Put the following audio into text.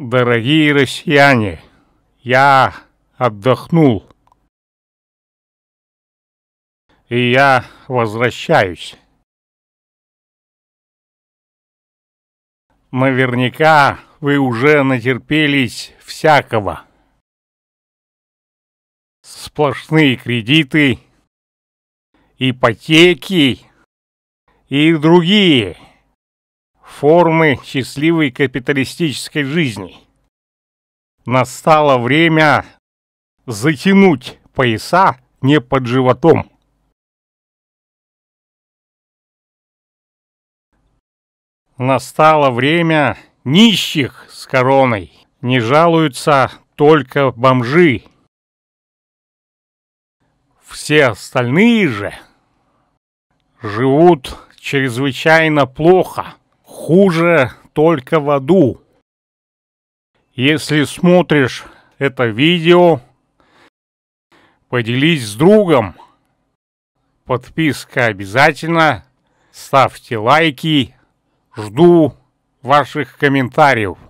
Дорогие россияне, я отдохнул. И я возвращаюсь. Наверняка вы уже натерпелись всякого. Сплошные кредиты, ипотеки и другие – формы счастливой капиталистической жизни. Настало время затянуть пояса не под животом. Настало время нищих с короной. Не жалуются только бомжи. Все остальные же живут чрезвычайно плохо хуже только в аду. Если смотришь это видео, поделись с другом. Подписка обязательно. Ставьте лайки. Жду ваших комментариев.